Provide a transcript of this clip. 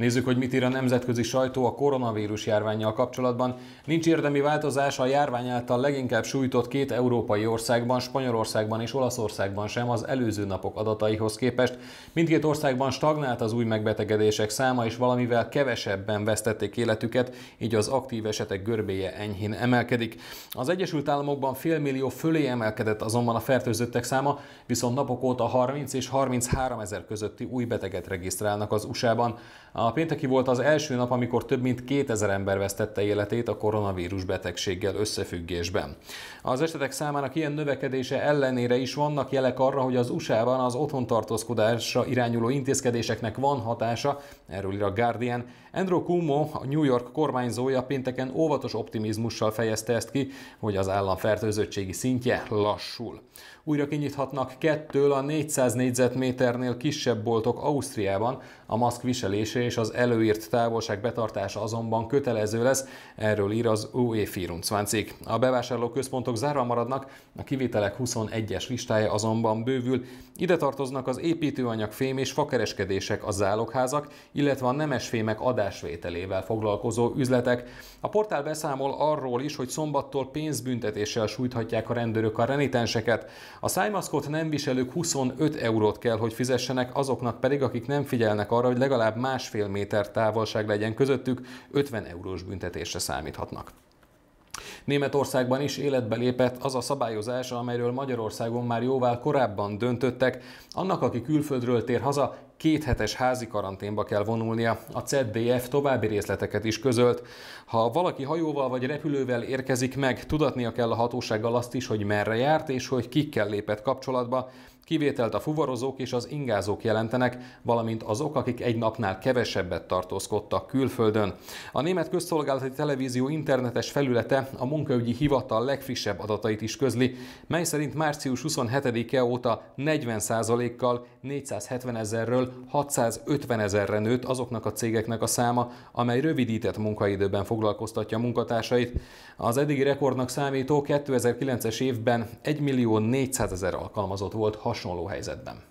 Nézzük, hogy mit ír a nemzetközi sajtó a koronavírus járványjal kapcsolatban. Nincs érdemi változás a járvány által leginkább sújtott két európai országban, Spanyolországban és Olaszországban sem az előző napok adataihoz képest. Mindkét országban stagnált az új megbetegedések száma, és valamivel kevesebben vesztették életüket, így az aktív esetek görbéje enyhén emelkedik. Az Egyesült Államokban félmillió fölé emelkedett azonban a fertőzöttek száma, viszont napok óta 30 és 33 ezer közötti új beteget regisztrálnak az USA-ban. A a pénteki volt az első nap, amikor több mint 2000 ember vesztette életét a koronavírus betegséggel összefüggésben. Az esetek számának ilyen növekedése ellenére is vannak jelek arra, hogy az USA-ban az tartózkodásra irányuló intézkedéseknek van hatása, erről ír a Guardian. Andrew Cuomo, a New York kormányzója pénteken óvatos optimizmussal fejezte ezt ki, hogy az állam fertőzöttségi szintje lassul. Újra kinyithatnak kettől a 400 négyzetméternél kisebb boltok Ausztriában, a maszk viselése és az előírt távolság betartása azonban kötelező lesz, erről ír az UE Firuncváncik. A központok zárva maradnak, a kivételek 21-es listája azonban bővül. Ide tartoznak az építőanyag, fém és fakereskedések, a zálogházak, illetve a nemes fémek adásvételével foglalkozó üzletek. A portál beszámol arról is, hogy szombattól pénzbüntetéssel sújthatják a rendőrök a renitenseket. A szájmaszkot nem viselők 25 eurót kell, hogy fizessenek, azoknak pedig, akik nem figyelnek arra, hogy legalább másfél másfél méter távolság legyen közöttük, 50 eurós büntetésre számíthatnak. Németországban is életbe lépett az a szabályozás, amelyről Magyarországon már jóval korábban döntöttek. Annak, aki külföldről tér haza, két hetes házi karanténba kell vonulnia. A CDF további részleteket is közölt. Ha valaki hajóval vagy repülővel érkezik meg, tudatnia kell a hatósággal azt is, hogy merre járt és hogy kikkel lépett kapcsolatba. Kivételt a fuvarozók és az ingázók jelentenek, valamint azok, akik egy napnál kevesebbet tartózkodtak külföldön. A Német Közszolgálati Televízió internetes felülete a munkaügyi hivatal legfrissebb adatait is közli, mely szerint március 27-e óta 40%-kal 470 ezerről 650 ezerre nőtt azoknak a cégeknek a száma, amely rövidített munkaidőben foglalkoztatja munkatársait. Az eddigi rekordnak számító 2009-es évben 1 millió 400 ezer alkalmazott volt hasonló helyzetben.